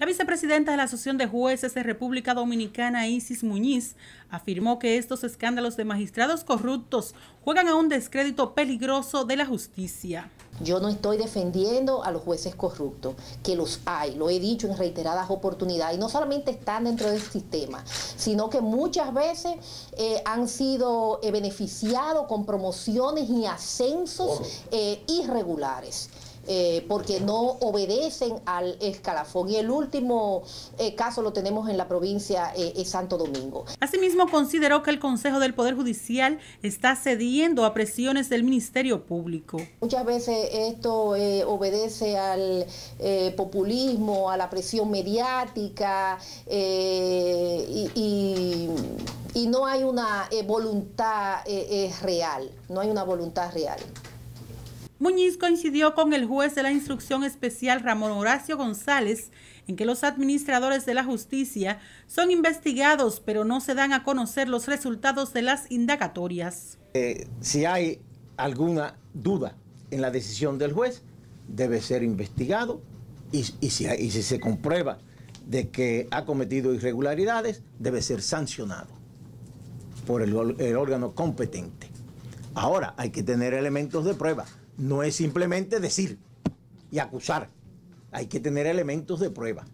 La vicepresidenta de la Asociación de Jueces de República Dominicana, Isis Muñiz, afirmó que estos escándalos de magistrados corruptos juegan a un descrédito peligroso de la justicia. Yo no estoy defendiendo a los jueces corruptos, que los hay, lo he dicho en reiteradas oportunidades, y no solamente están dentro del sistema, sino que muchas veces eh, han sido eh, beneficiados con promociones y ascensos eh, irregulares. Eh, porque no obedecen al escalafón. Y el último eh, caso lo tenemos en la provincia de eh, Santo Domingo. Asimismo, consideró que el Consejo del Poder Judicial está cediendo a presiones del Ministerio Público. Muchas veces esto obedece al populismo, a la presión mediática y, no hay una voluntad real, no hay una voluntad real. Muñiz coincidió con el juez de la instrucción especial Ramón Horacio González en que los administradores de la justicia son investigados pero no se dan a conocer los resultados de las indagatorias. Eh, si hay alguna duda en la decisión del juez, debe ser investigado y, si, se comprueba de que ha cometido irregularidades, debe ser sancionado por el órgano competente. Ahora hay que tener elementos de prueba. No es simplemente decir y acusar. Hay que tener elementos de prueba.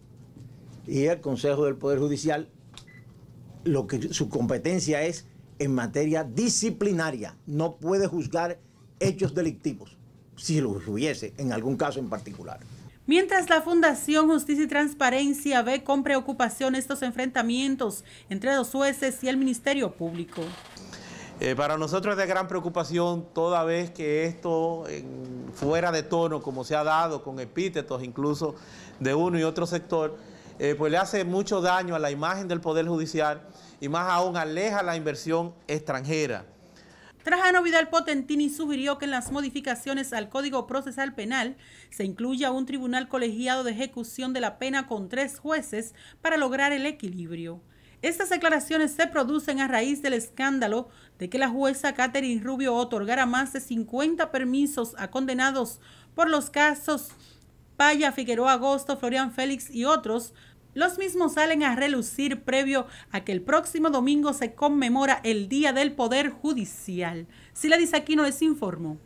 Y el Consejo del Poder Judicial, lo que su competencia es en materia disciplinaria, no puede juzgar hechos delictivos, si los hubiese en algún caso en particular. Mientras la Fundación Justicia y Transparencia ve con preocupación estos enfrentamientos entre los jueces y el Ministerio Público. Eh, para nosotros es de gran preocupación toda vez que esto fuera de tono, como se ha dado con epítetos incluso de uno y otro sector, eh, pues le hace mucho daño a la imagen del Poder Judicial y más aún aleja la inversión extranjera. Trajano Vidal Potentini sugirió que en las modificaciones al Código Procesal Penal se incluya un tribunal colegiado de ejecución de la pena con tres jueces para lograr el equilibrio. Estas declaraciones se producen a raíz del escándalo de que la jueza Catherine Rubio otorgara más de 50 permisos a condenados por los casos Paya, Figueroa Agosto, Florian Félix y otros. Los mismos salen a relucir previo a que el próximo domingo se conmemora el Día del Poder Judicial. Si Sila Disaquino les informó.